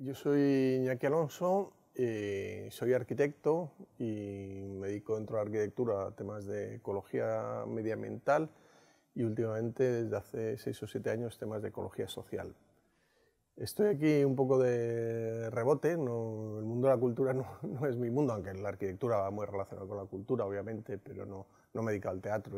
Yo soy Iñaki Alonso, eh, soy arquitecto y me dedico dentro de la arquitectura a temas de ecología medioambiental y últimamente desde hace seis o siete años temas de ecología social. Estoy aquí un poco de rebote, el mundo de la cultura no, es mi mundo, aunque la arquitectura va muy relacionada con la cultura, obviamente, pero no, no me dedico al teatro.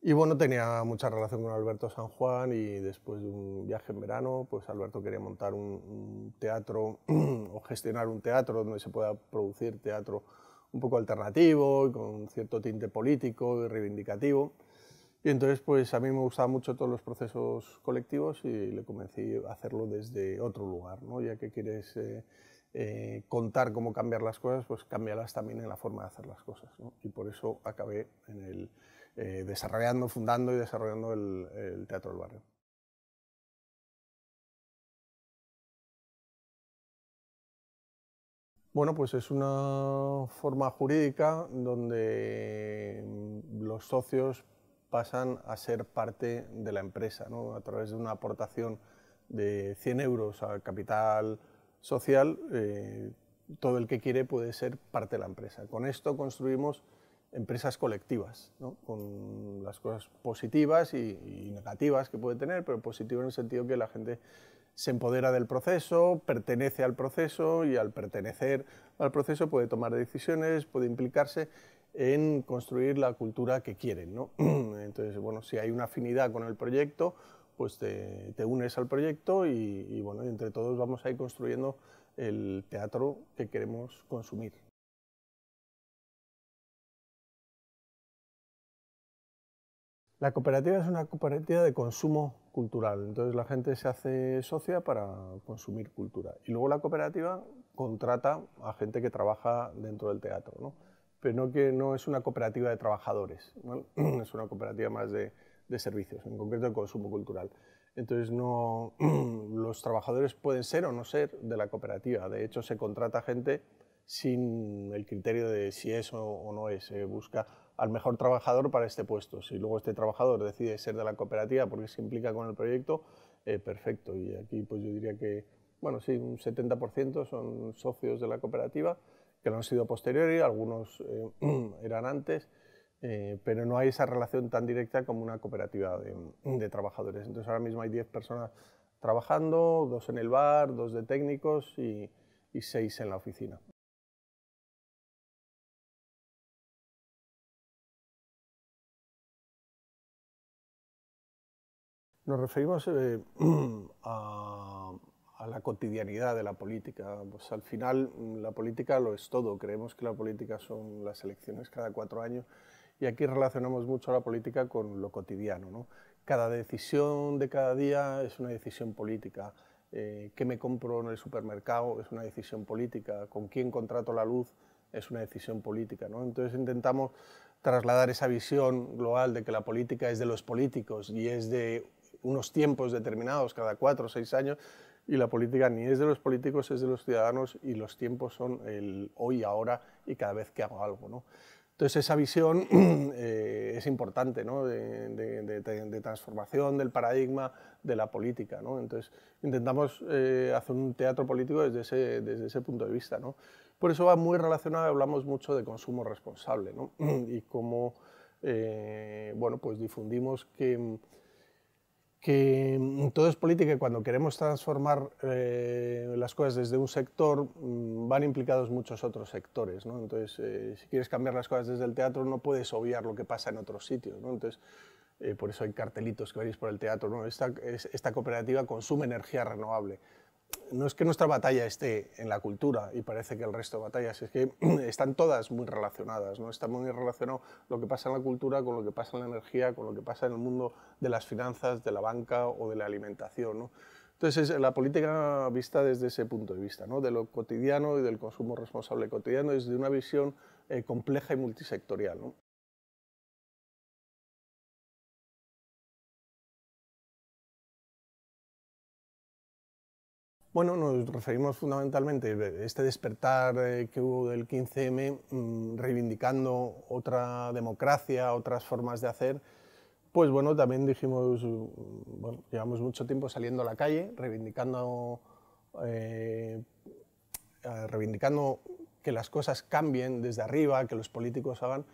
Y bueno, tenía mucha relación con Alberto San Juan y después de un viaje en verano, pues Alberto quería montar un, teatro o gestionar un teatro donde se pueda producir teatro un poco alternativo, con cierto tinte político y reivindicativo. Y entonces, pues a mí me gustaban mucho todos los procesos colectivos y le convencí a hacerlo desde otro lugar, ¿no? Ya que quieres eh, eh, contar cómo cambiar las cosas, pues cámbialas también en la forma de hacer las cosas, ¿no? Y por eso acabé en el eh, desarrollando, fundando y desarrollando el, Teatro del Barrio. Bueno, pues es una forma jurídica donde mm, los socios pasan a ser parte de la empresa, a través de una aportación de 100 euros al capital social, eh, todo el que quiere puede ser parte de la empresa. Con esto construimos empresas colectivas, con las cosas positivas y, negativas que puede tener, pero positivo en el sentido que la gente se empodera del proceso, pertenece al proceso y al pertenecer al proceso puede tomar decisiones, puede implicarse en construir la cultura que quieren. Entonces, bueno, si hay una afinidad con el proyecto, pues te, unes al proyecto y, y bueno, entre todos vamos a ir construyendo el teatro que queremos consumir. La cooperativa es una cooperativa de consumo cultural, entonces la gente se hace socia para consumir cultura. Y luego la cooperativa contrata a gente que trabaja dentro del teatro, pero no, que no es una cooperativa de trabajadores, es una cooperativa más de, servicios, en concreto de consumo cultural. Entonces no, los trabajadores pueden ser o no ser de la cooperativa, de hecho se contrata gente sin el criterio de si es o, o no es, se busca al mejor trabajador para este puesto. Si luego este trabajador decide ser de la cooperativa porque se implica con el proyecto, eh, perfecto. Y aquí pues yo diría que, bueno, sí, un 70% son socios de la cooperativa que lo han sido posteriori, algunos eh, eran antes, eh, pero no hay esa relación tan directa como una cooperativa de, trabajadores. Entonces ahora mismo hay 10 personas trabajando, dos en el bar, dos de técnicos y, y seis en la oficina. Nos referimos eh, a, la cotidianidad de la política. Pues al final mm, la política lo es todo. Creemos que la política son las elecciones cada cuatro años y aquí relacionamos mucho la política con lo cotidiano. ¿no? Cada decisión de cada día es una decisión política. Eh, ¿Qué me compro en el supermercado? Es una decisión política. ¿Con quién contrato la luz? Es una decisión política. ¿no? Entonces intentamos trasladar esa visión global de que la política es de los políticos y es de unos tiempos determinados cada cuatro o seis años y la política ni es de los políticos, es de los ciudadanos y los tiempos son el hoy, ahora y cada vez que hago algo. ¿no? Entonces esa visión eh, es importante ¿no? de, de, transformación del paradigma de la política. ¿no? Entonces intentamos eh, hacer un teatro político desde ese, desde ese punto de vista. ¿no? Por eso va muy relacionado, hablamos mucho de consumo responsable y cómo eh, bueno, pues difundimos que que mm, todo es política y cuando queremos transformar eh, las cosas desde un sector mm, van implicados muchos otros sectores. ¿no? Entonces, eh, si quieres cambiar las cosas desde el teatro no puedes obviar lo que pasa en otros sitios. ¿no? Entonces, eh, por eso hay cartelitos que veis por el teatro. ¿no? esta cooperativa consume energía renovable no es que nuestra batalla esté en la cultura y parece que el resto de batallas, es que están todas muy relacionadas, ¿no? Está muy relacionado lo que pasa en la cultura con lo que pasa en la energía, con lo que pasa en el mundo de las finanzas, de la banca o de la alimentación, ¿no? Entonces, la política vista desde ese punto de vista, ¿no? de lo cotidiano y del consumo responsable cotidiano, desde una visión eh, compleja y multisectorial. Bueno, nos referimos fundamentalmente a este despertar eh, que hubo del 15M mm, reivindicando otra democracia, otras formas de hacer. Pues bueno, también dijimos, mm, llevamos mucho tiempo saliendo a la calle, reivindicando, eh, eh, reivindicando que las cosas cambien desde arriba, que los políticos hagan,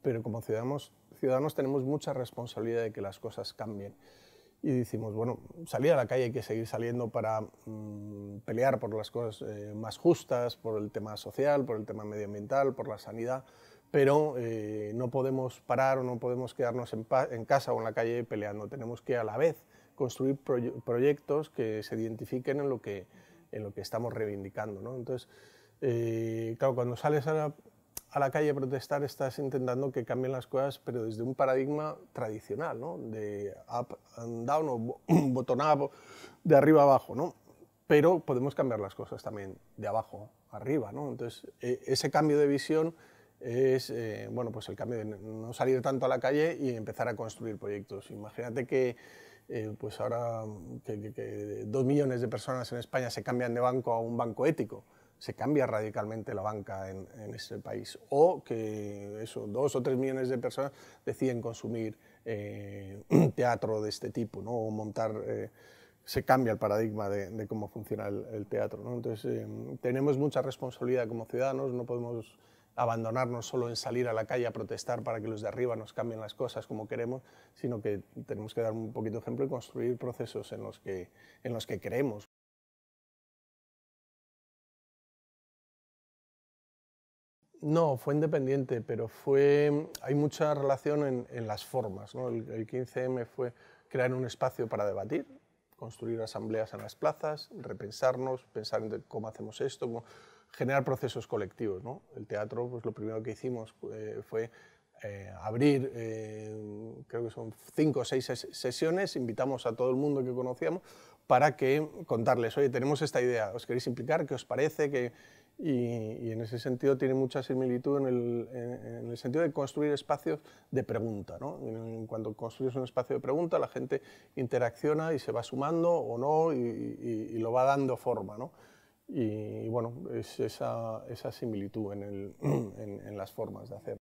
pero como ciudadanos, ciudadanos tenemos mucha responsabilidad de que las cosas cambien y decimos, bueno, salir a la calle hay que seguir saliendo para mm, pelear por las cosas eh, más justas, por el tema social, por el tema medioambiental, por la sanidad, pero eh, no podemos parar o no podemos quedarnos en, casa o en la calle peleando, tenemos que a la vez construir proyectos que se identifiquen en lo que, en lo que estamos reivindicando. ¿no? Entonces, eh, claro, cuando sales a la, a la calle a protestar estás intentando que cambien las cosas, pero desde un paradigma tradicional, De up and down o botón up, de arriba abajo, ¿no? Pero podemos cambiar las cosas también de abajo arriba, ¿no? Entonces, e, ese cambio de visión es, eh, bueno, pues el cambio de no salir tanto a la calle y empezar a construir proyectos. Imagínate que, eh, pues ahora que dos millones de personas en España se cambian de banco a un banco ético se cambia radicalmente la banca en, ese país. O que dos o tres millones de personas deciden consumir eh, teatro de este tipo, ¿no? o montar... Eh, se cambia el paradigma de, cómo funciona el, teatro. Entonces, eh, tenemos mucha responsabilidad como ciudadanos, no podemos abandonarnos solo en salir a la calle a protestar para que los de arriba nos cambien las cosas como queremos, sino que tenemos que dar un poquito de ejemplo y construir procesos en los que, en los que creemos. No, fue independiente, pero fue, hay mucha relación en, las formas. El, 15M fue crear un espacio para debatir, construir asambleas en las plazas, repensarnos, pensar en cómo hacemos esto, generar procesos colectivos. ¿no? El teatro, pues lo primero que hicimos eh, fue eh, abrir, eh, creo que son cinco o seis sesiones, invitamos a todo el mundo que conocíamos para que contarles, oye, tenemos esta idea, ¿os queréis implicar? ¿Qué os parece? ¿Qué, y, en ese sentido tiene mucha similitud en el, sentido de construir espacios de pregunta. En, cuando construyes un espacio de pregunta, la gente interacciona y se va sumando o no y, lo va dando forma. Y, bueno, es esa, similitud en, las formas de hacer.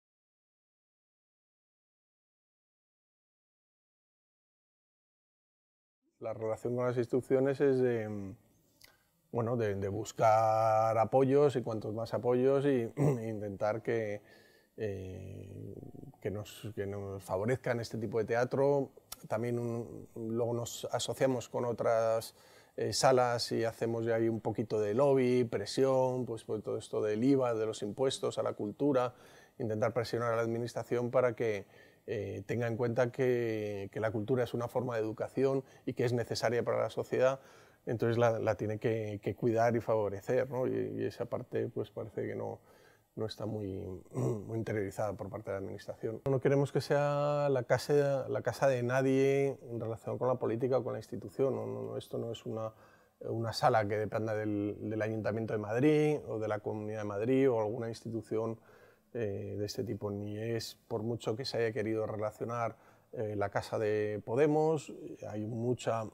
La relación con las instituciones es de bueno, de, buscar apoyos y cuantos más apoyos y intentar que, eh, que, nos, nos, favorezcan este tipo de teatro. También luego nos asociamos con otras eh, salas y hacemos ya ahí un poquito de lobby, presión, pues, pues, todo esto del IVA, de los impuestos a la cultura, intentar presionar a la administración para que eh, tenga en cuenta que, que la cultura es una forma de educación y que es necesaria para la sociedad entonces la, tiene que, cuidar y favorecer, y, esa parte pues parece que no, no está muy, interiorizada por parte de la administración. No queremos que sea la casa, la casa de nadie en relación con la política o con la institución, esto no es una, sala que dependa del, Ayuntamiento de Madrid o de la Comunidad de Madrid o alguna institución eh, de este tipo, ni es por mucho que se haya querido relacionar eh, la casa de Podemos, hay mucha...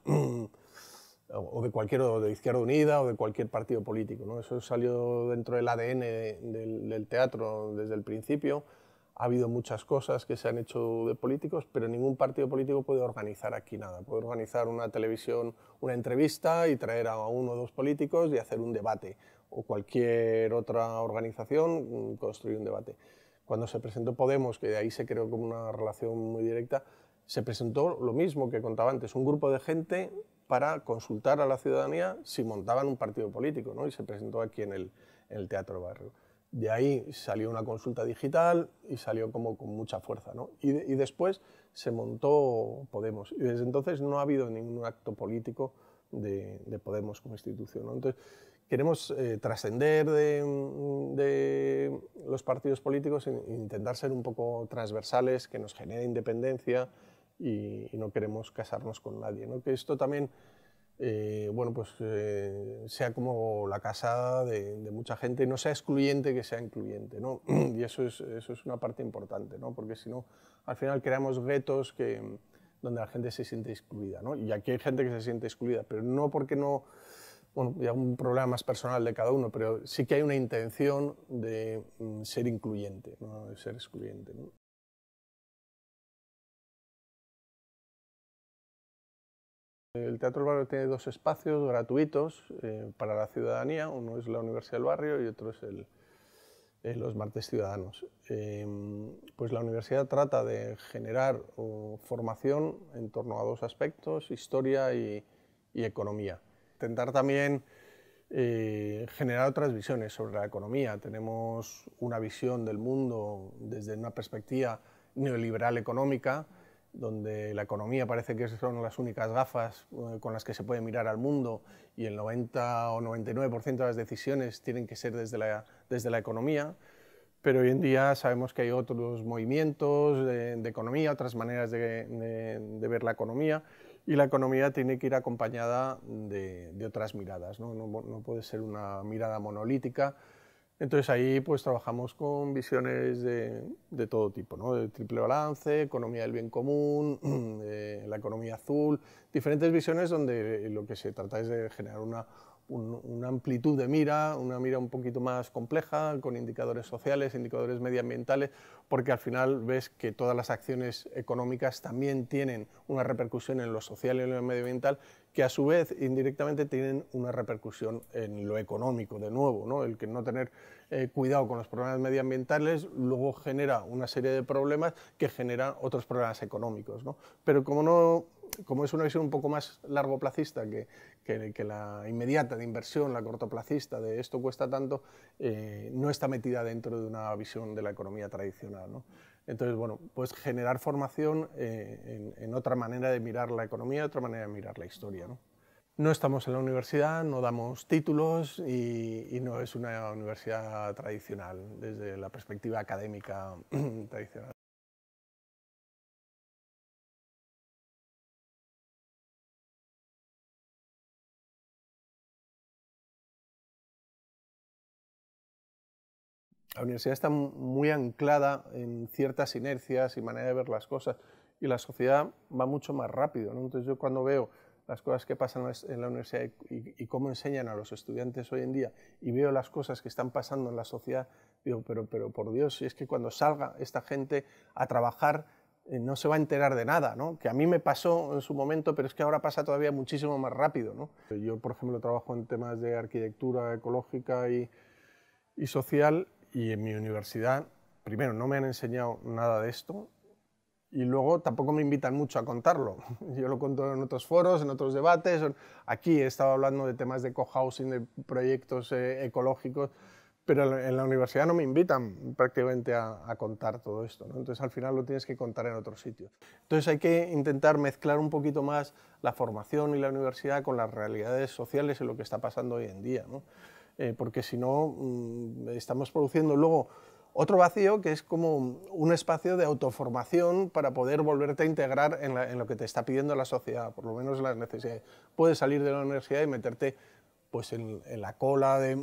o de cualquier, de Izquierda Unida o de cualquier partido político. ¿no? Eso salió dentro del ADN del, teatro desde el principio. Ha habido muchas cosas que se han hecho de políticos, pero ningún partido político puede organizar aquí nada. Puede organizar una televisión, una entrevista y traer a uno o dos políticos y hacer un debate. O cualquier otra organización mm, construir un debate. Cuando se presentó Podemos, que de ahí se creó como una relación muy directa, se presentó lo mismo que contaba antes, un grupo de gente para consultar a la ciudadanía si montaban un partido político, ¿no? y se presentó aquí en el, Teatro Barrio. De ahí salió una consulta digital y salió como con mucha fuerza. Y, después se montó Podemos. Y desde entonces no ha habido ningún acto político de, Podemos como institución. Entonces, queremos eh, trascender de, de, los partidos políticos e intentar ser un poco transversales, que nos genere independencia, y, no queremos casarnos con nadie. ¿no? Que esto también, eh, bueno, pues eh, sea como la casada de, mucha gente, no sea excluyente que sea incluyente, ¿no? Y eso es, eso es una parte importante, ¿no? Porque si no, al final creamos retos que, donde la gente se siente excluida, ¿no? Y aquí hay gente que se siente excluida, pero no porque no bueno, ya un problema más personal de cada uno, pero sí que hay una intención de mm, ser incluyente, no de ser excluyente. ¿no? El Teatro del Barrio tiene dos espacios gratuitos eh, para la ciudadanía, uno es la Universidad del Barrio y otro es eh, los martes ciudadanos. Em, pues la universidad trata de generar formación en torno a dos aspectos, historia y, y economía. Intentar también eh, generar otras visiones sobre la economía. Tenemos una visión del mundo desde una perspectiva neoliberal económica, donde la economía parece que son las únicas gafas eh, con las que se puede mirar al mundo y el 90 o 99% de las decisiones tienen que ser desde la, desde la economía, pero hoy en día sabemos que hay otros movimientos eh, de, economía, otras maneras de, ver la economía y la economía tiene que ir acompañada de, otras miradas, No, no puede ser una mirada monolítica entonces ahí pues trabajamos con visiones de, todo tipo, ¿no? de triple balance, economía del bien común, eh, la economía azul, diferentes visiones donde lo que se trata es de generar una, una amplitud de mira, una mira un poquito más compleja, con indicadores sociales, indicadores medioambientales, porque al final ves que todas las acciones económicas también tienen una repercusión en lo social y en lo medioambiental, que a su vez indirectamente tienen una repercusión en lo económico, de nuevo, ¿no? el que no tener eh, cuidado con los problemas medioambientales luego genera una serie de problemas que generan otros problemas económicos. Pero como no como es una visión un poco más largo plazista que, que, la inmediata de inversión, la cortoplacista de esto cuesta tanto, eh, no está metida dentro de una visión de la economía tradicional. ¿no? Entonces, bueno, pues generar formación eh, en, otra manera de mirar la economía, otra manera de mirar la historia. ¿no? No estamos en la universidad, no damos títulos y, no es una universidad tradicional desde la perspectiva académica tradicional. la universidad está muy anclada en ciertas inercias y manera de ver las cosas y la sociedad va mucho más rápido. ¿no? Entonces yo cuando veo las cosas que pasan en la universidad y, cómo enseñan a los estudiantes hoy en día y veo las cosas que están pasando en la sociedad, digo, pero, pero por Dios, si es que cuando salga esta gente a trabajar eh, no se va a enterar de nada, ¿no? que a mí me pasó en su momento, pero es que ahora pasa todavía muchísimo más rápido. ¿no? Yo, por ejemplo, trabajo en temas de arquitectura ecológica y, y social y en mi universidad, primero, no me han enseñado nada de esto y luego tampoco me invitan mucho a contarlo. Yo lo cuento en otros foros, en otros debates. Aquí he estado hablando de temas de cohousing, de proyectos eh, ecológicos, pero en la universidad no me invitan prácticamente a, contar todo esto. Entonces al final lo tienes que contar en otro sitio. Entonces hay que intentar mezclar un poquito más la formación y la universidad con las realidades sociales y lo que está pasando hoy en día. Eh, porque si no mm, estamos produciendo luego otro vacío que es como un espacio de autoformación para poder volverte a integrar en, lo que te está pidiendo la sociedad, por lo menos las necesidades. Puedes salir de la universidad y meterte pues en, la cola de,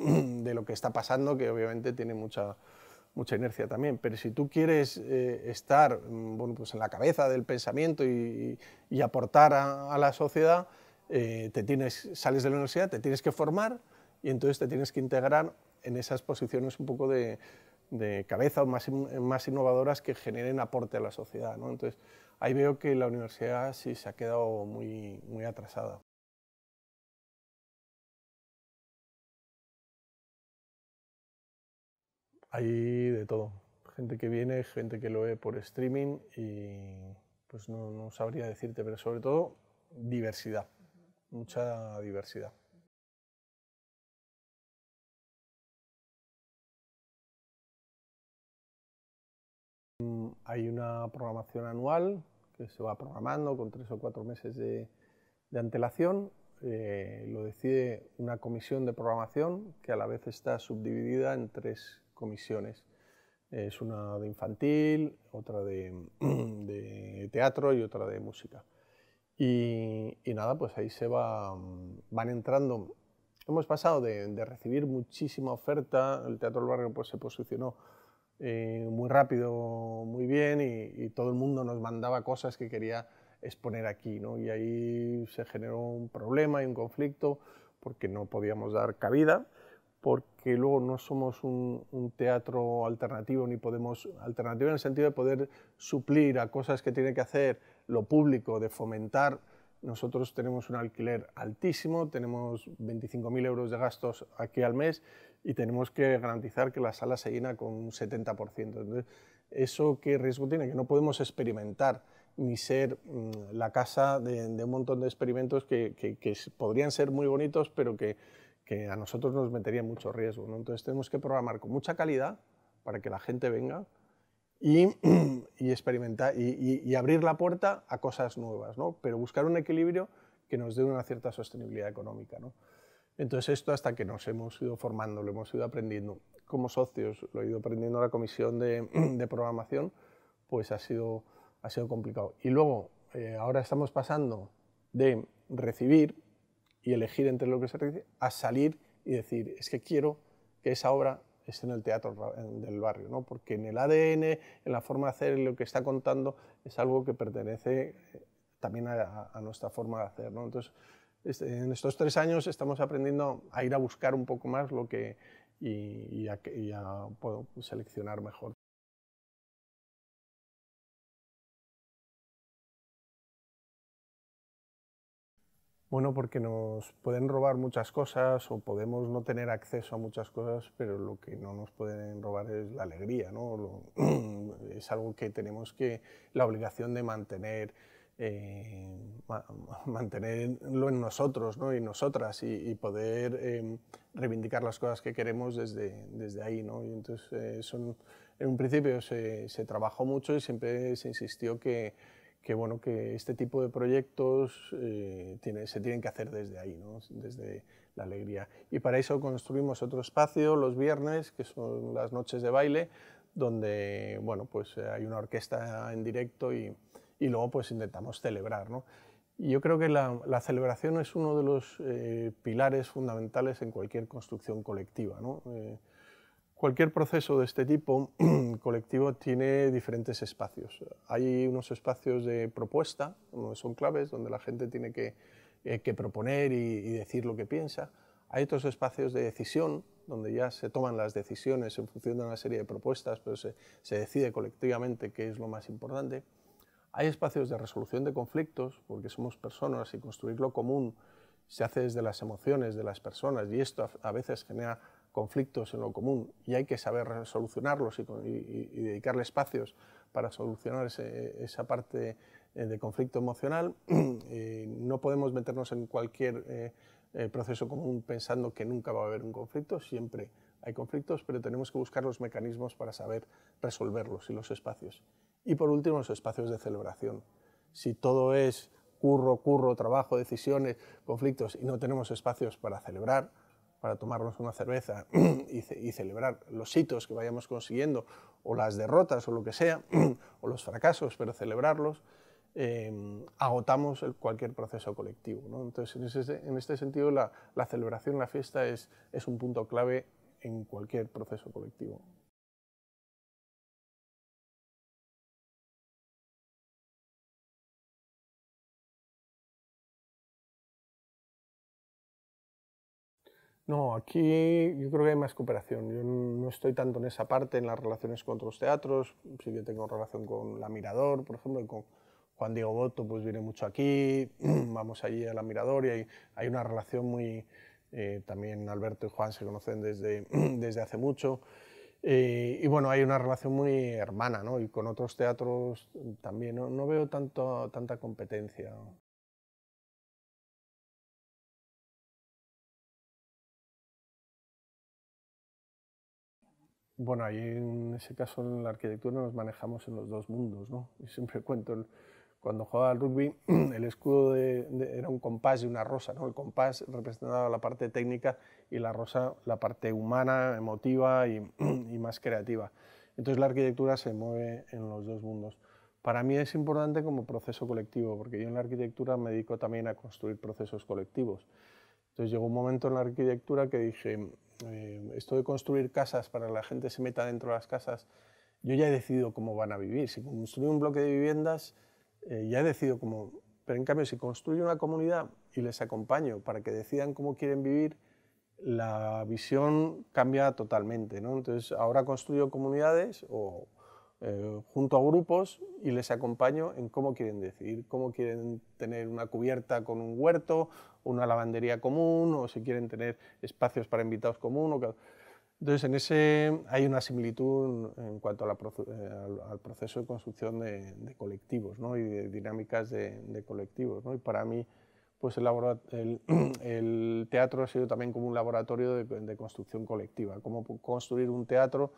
lo que está pasando, que obviamente tiene mucha, mucha inercia también. Pero si tú quieres eh, estar mm, bueno, pues en la cabeza del pensamiento y, aportar a, la sociedad, eh, te tienes, sales de la universidad, te tienes que formar, y entonces te tienes que integrar en esas posiciones un poco de, cabeza más, más innovadoras que generen aporte a la sociedad. Entonces, ahí veo que la universidad sí se ha quedado muy, muy atrasada. Hay de todo, gente que viene, gente que lo ve por streaming y pues no sabría decirte, pero sobre todo diversidad, mucha diversidad. Mm, hay una programación anual que se va programando con tres o cuatro meses de, antelación. Eh, lo decide una comisión de programación que a la vez está subdividida en tres comisiones. Es una de infantil, otra de, teatro y otra de música. Y, nada, pues ahí se va, mm, van entrando. Hemos pasado de, de recibir muchísima oferta, el Teatro del Barrio pues, se posicionó eh, muy rápido, muy bien, y, todo el mundo nos mandaba cosas que quería exponer aquí, ¿no? Y ahí se generó un problema y un conflicto porque no podíamos dar cabida, porque luego no somos un, un teatro alternativo, ni podemos, alternativo en el sentido de poder suplir a cosas que tiene que hacer lo público, de fomentar nosotros tenemos un alquiler altísimo, tenemos 25.000 euros de gastos aquí al mes y tenemos que garantizar que la sala se llena con un 70%. Entonces, ¿eso qué riesgo tiene? Que no podemos experimentar ni ser mm, la casa de, un montón de experimentos que, podrían ser muy bonitos, pero que, a nosotros nos metería mucho riesgo. Entonces tenemos que programar con mucha calidad para que la gente venga y, experimentar y, abrir la puerta a cosas nuevas, ¿no? pero buscar un equilibrio que nos dé una cierta sostenibilidad económica. Entonces esto hasta que nos hemos ido formando, lo hemos ido aprendiendo como socios, lo he ido aprendiendo la comisión de, programación, pues ha sido, ha sido complicado. Y luego, eh, ahora estamos pasando de recibir y elegir entre lo que se recibe a salir y decir, es que quiero que esa obra esté en el teatro del barrio, ¿no? porque en el ADN, en la forma de hacer, en lo que está contando, es algo que pertenece eh, también a, a nuestra forma de hacer. ¿no? Entonces, este, en estos tres años estamos aprendiendo a ir a buscar un poco más lo que y, a, puedo seleccionar mejor. Bueno, porque nos pueden robar muchas cosas o podemos no tener acceso a muchas cosas, pero lo que no nos pueden robar es la alegría, ¿no? es algo que tenemos que, la obligación de mantener, eh, mantenerlo en nosotros y nosotras y, poder em, reivindicar las cosas que queremos desde, desde ahí. ¿no? Y entonces, eh, son, en un principio se, se, trabajó mucho y siempre se insistió que, que bueno, que este tipo de proyectos eh, tiene, se tienen que hacer desde ahí, ¿no? desde la alegría. Y para eso construimos otro espacio los viernes, que son las noches de baile, donde bueno, pues, hay una orquesta en directo y y luego pues intentamos celebrar. ¿no? Y yo creo que la, celebración es uno de los eh, pilares fundamentales en cualquier construcción colectiva. Eh, cualquier proceso de este tipo colectivo tiene diferentes espacios. Hay unos espacios de propuesta, donde son claves, donde la gente tiene que, eh, proponer y, decir lo que piensa. Hay otros espacios de decisión, donde ya se toman las decisiones en función de una serie de propuestas, pero se decide colectivamente qué es lo más importante. Hay espacios de resolución de conflictos, porque somos personas y construir lo común se hace desde las emociones de las personas y esto a veces genera conflictos en lo común y hay que saber solucionarlos y, dedicarle espacios para solucionar esa parte eh, de conflicto emocional. Eh, no podemos meternos en cualquier eh, proceso común pensando que nunca va a haber un conflicto, siempre hay conflictos, pero tenemos que buscar los mecanismos para saber resolverlos y los espacios. Y por último, los espacios de celebración. Si todo es curro, curro, trabajo, decisiones, conflictos y no tenemos espacios para celebrar, para tomarnos una cerveza y, celebrar los hitos que vayamos consiguiendo o las derrotas o lo que sea, o los fracasos, pero celebrarlos, em, agotamos cualquier proceso colectivo. Entonces, en, este sentido, la, celebración, la fiesta es un punto clave en cualquier proceso colectivo. No, aquí yo creo que hay más cooperación. Yo no estoy tanto en esa parte, en las relaciones con otros teatros. Sí que tengo relación con La Mirador, por ejemplo, y con Juan Diego Boto, pues viene mucho aquí. Vamos allí a La Mirador y hay, una relación muy... Eh, también Alberto y Juan se conocen desde, desde hace mucho. Eh, y bueno, hay una relación muy hermana, ¿no? Y con otros teatros también. No, no veo tanto, tanta competencia. Bueno, ahí en ese caso en la arquitectura nos manejamos en los dos mundos, ¿no? Y siempre cuento, cuando jugaba al rugby, el escudo era un compás y una rosa, ¿no? El compás representaba la parte técnica y la rosa la parte humana, emotiva y más creativa. Entonces la arquitectura se mueve en los dos mundos. Para mí es importante como proceso colectivo, porque yo en la arquitectura me dedico también a construir procesos colectivos. Entonces llegó un momento en la arquitectura que dije, eh, esto de construir casas para que la gente se meta dentro de las casas, yo ya he decidido cómo van a vivir. Si construyo un bloque de viviendas, eh, ya he decidido cómo... Pero en cambio, si construyo una comunidad y les acompaño para que decidan cómo quieren vivir, la visión cambia totalmente. ¿no? Entonces, ahora construyo comunidades o, eh, junto a grupos y les acompaño en cómo quieren decidir, cómo quieren tener una cubierta con un huerto, una lavandería común, o si quieren tener espacios para invitados común. O... Entonces, en ese hay una similitud en cuanto eh, al proceso de construcción de, colectivos y de dinámicas de, colectivos. Y para mí, pues el, teatro ha sido también como un laboratorio de, construcción colectiva, cómo construir un teatro.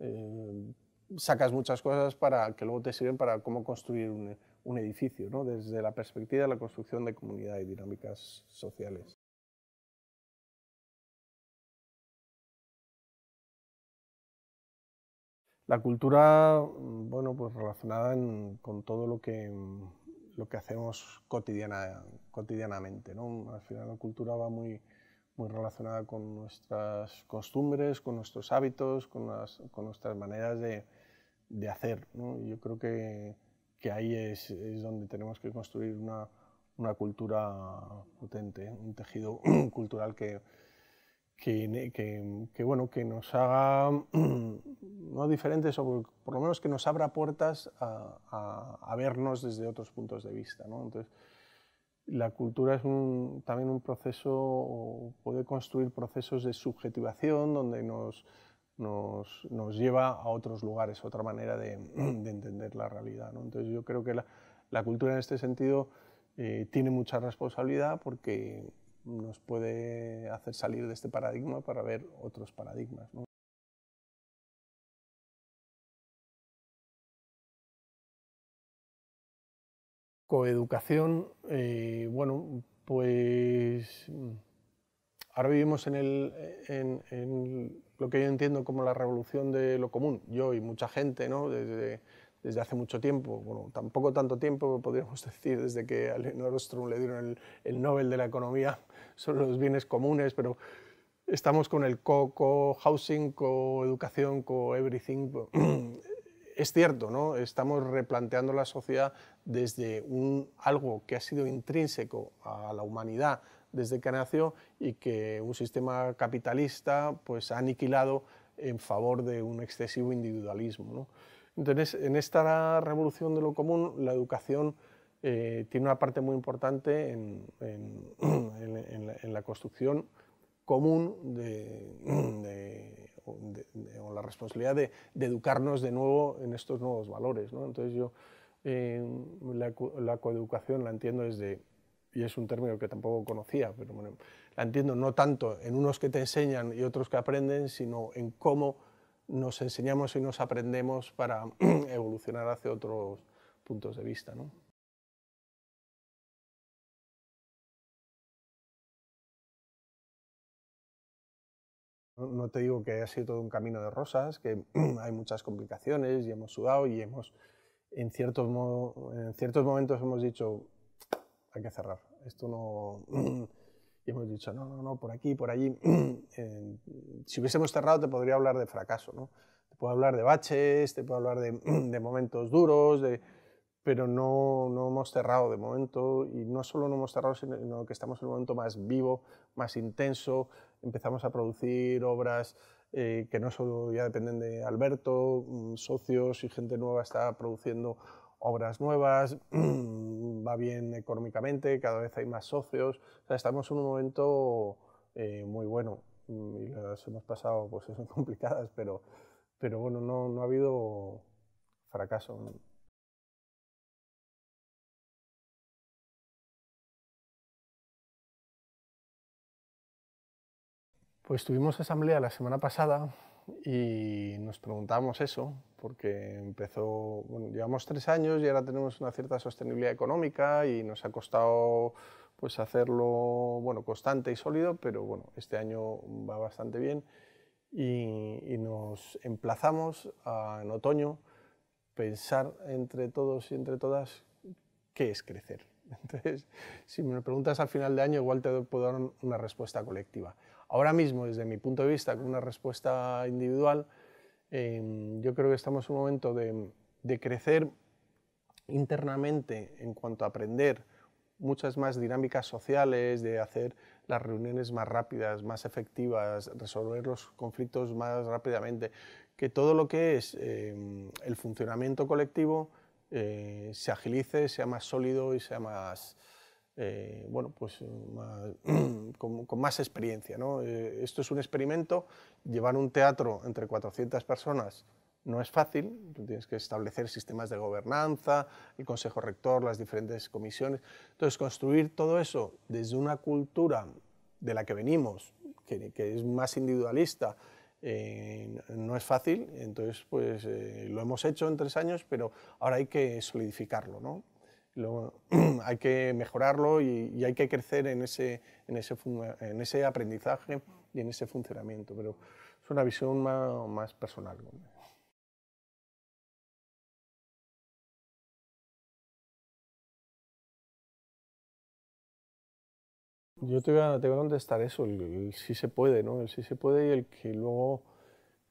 Eh, sacas muchas cosas para que luego te sirven para cómo construir un, edificio, ¿no? desde la perspectiva de la construcción de comunidad y dinámicas sociales. La cultura, mm, bueno, pues relacionada con todo lo que, mm, hacemos cotidianamente. ¿no? Al final la cultura va muy, muy relacionada con nuestras costumbres, con nuestros hábitos, con nuestras maneras de, de hacer. Yo creo que, que ahí es, es, donde tenemos que construir una, una cultura potente, un tejido cultural que, que, que, bueno, que nos haga no diferentes, o por lo menos que nos abra puertas a, vernos desde otros puntos de vista. Entonces, la cultura es un, también un proceso, puede construir procesos de subjetivación donde nos nos, nos lleva a otros lugares, otra manera de, entender la realidad. Entonces yo creo que la, cultura en este sentido eh, tiene mucha responsabilidad porque nos puede hacer salir de este paradigma para ver otros paradigmas. Coeducación, eh, bueno, pues ahora vivimos en el, lo que yo entiendo como la revolución de lo común, yo y mucha gente, ¿no? desde, desde hace mucho tiempo, bueno, tampoco tanto tiempo, podríamos decir, desde que a Leonor Ostrom le dieron el, Nobel de la Economía sobre los bienes comunes, pero estamos con el co-housing, co housing co co-everything. Pues, es cierto, ¿no? estamos replanteando la sociedad desde un, algo que ha sido intrínseco a la humanidad, desde que nació y que un sistema capitalista pues, ha aniquilado en favor de un excesivo individualismo. Entonces, en esta revolución de lo común, la educación eh, tiene una parte muy importante en, la, construcción común de, o la responsabilidad de, educarnos de nuevo en estos nuevos valores. Entonces, yo eh, la, la coeducación la entiendo desde y es un término que tampoco conocía, pero bueno, la entiendo no tanto en unos que te enseñan y otros que aprenden, sino en cómo nos enseñamos y nos aprendemos para evolucionar hacia otros puntos de vista. ¿no? te digo que ha sido todo un camino de rosas, que hay muchas complicaciones y hemos sudado y hemos, en en ciertos momentos hemos dicho, hay que cerrar. Esto no... Y hemos dicho, no, no, no, por aquí, por allí. si hubiésemos cerrado te podría hablar de fracaso, ¿no? Te puedo hablar de baches, te puedo hablar de, momentos duros, de, pero no, no, hemos cerrado de momento y no solo no hemos cerrado, sino que estamos en un momento más vivo, más intenso, empezamos a producir obras eh, que no solo ya dependen de Alberto, mm, socios y gente nueva está produciendo obras nuevas, va bien económicamente, cada vez hay más socios, estamos en un momento eh, muy bueno mm, y las hemos pasado, pues son complicadas, pero, bueno, no ha habido fracaso. Pues tuvimos asamblea la semana pasada y nos preguntamos eso, porque empezó, bueno, llevamos tres años y ahora tenemos una cierta sostenibilidad económica y nos ha costado pues hacerlo bueno, constante y sólido, pero bueno, este año va bastante bien y, nos emplazamos en otoño pensar entre todos y entre todas qué es crecer. Entonces, si me preguntas al final de año, igual te puedo dar una respuesta colectiva. Ahora mismo, desde mi punto de vista, con una respuesta individual, em, yo creo que estamos en un momento de, crecer internamente en cuanto a aprender muchas más dinámicas sociales, de hacer las reuniones más rápidas, más efectivas, resolver los conflictos más rápidamente, que todo lo que es em, el funcionamiento colectivo eh, se agilice, sea más sólido y sea más, eh, bueno, pues con, más experiencia. Eh, esto es un experimento, llevar un teatro entre 400 personas no es fácil, tú tienes que establecer sistemas de gobernanza, el consejo rector, las diferentes comisiones. Entonces, construir todo eso desde una cultura de la que venimos, que es más individualista eh, no es fácil, entonces pues eh, lo hemos hecho en tres años, pero ahora hay que solidificarlo, ¿no? hay que mejorarlo y, hay que crecer en ese, en, ese, aprendizaje y en ese funcionamiento, pero es una visión más, personal. Yo te voy a, contestar eso, el, sí se puede, ¿no? El sí se puede y el que luego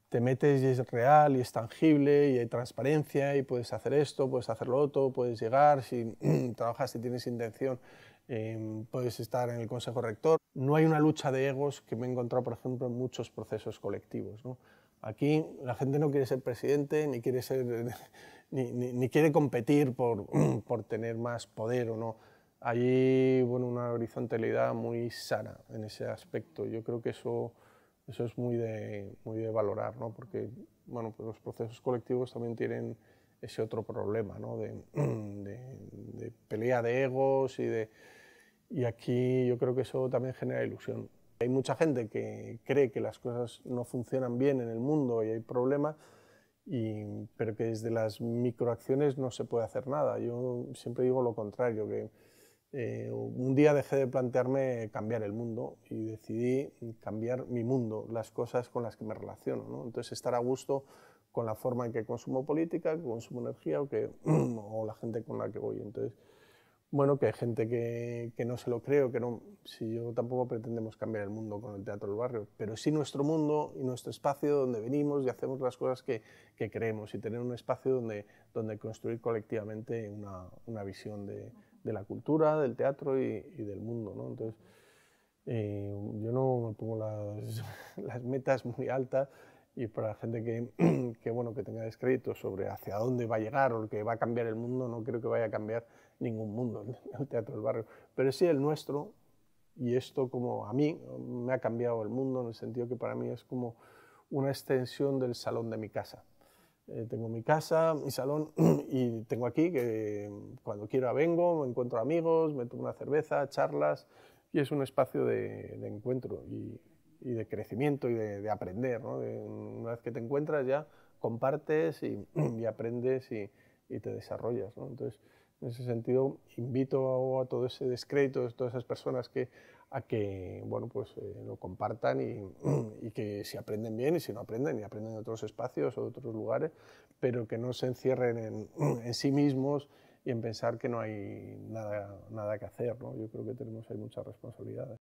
te metes y es real y es tangible y hay transparencia y puedes hacer esto, puedes hacer lo otro, puedes llegar, si trabajas, y tienes intención, em, puedes estar en el consejo rector. No hay una lucha de egos que me he encontrado, por ejemplo, en muchos procesos colectivos. Aquí la gente no quiere ser presidente, ni quiere, ser, ni quiere competir por, por tener más poder o no hay bueno, una horizontalidad muy sana en ese aspecto. Yo creo que eso, eso es muy de, muy de valorar, ¿no? porque bueno, pues los procesos colectivos también tienen ese otro problema ¿no? de, de, de, pelea de egos y, de, y aquí yo creo que eso también genera ilusión. Hay mucha gente que cree que las cosas no funcionan bien en el mundo y hay problemas, y, pero que desde las microacciones no se puede hacer nada. Yo siempre digo lo contrario, que eh, un día dejé de plantearme cambiar el mundo y decidí cambiar mi mundo, las cosas con las que me relaciono. Entonces, estar a gusto con la forma en que consumo política, consumo energía o, que, la gente con la que voy. Entonces, bueno, que hay gente que, no se lo creo, que no, si yo tampoco pretendemos cambiar el mundo con el teatro del barrio, pero sí nuestro mundo y nuestro espacio donde venimos y hacemos las cosas que, que creemos y tener un espacio donde, donde construir colectivamente una, una visión de, de la cultura, del teatro y, del mundo. ¿no? Entonces, eh, yo no me pongo las, metas muy altas y para la gente que, bueno, que tenga descrédito sobre hacia dónde va a llegar o que va a cambiar el mundo, no creo que vaya a cambiar ningún mundo el teatro del barrio, pero sí el nuestro y esto como a mí me ha cambiado el mundo en el sentido que para mí es como una extensión del salón de mi casa. Eh, tengo mi casa, mi salón y tengo aquí que mm, cuando quiera vengo, encuentro amigos, me tomo una cerveza, charlas y es un espacio de, encuentro y, de crecimiento y de, aprender. ¿no? una vez que te encuentras ya compartes y, aprendes y, te desarrollas. Entonces, en ese sentido, invito a, todo ese descrédito a todas esas personas que a que bueno, pues, eh, lo compartan y, que si aprenden bien y si no aprenden y aprenden de otros espacios o de otros lugares, pero que no se encierren en, sí mismos y en pensar que no hay nada, nada que hacer. ¿no? Yo creo que tenemos ahí muchas responsabilidades.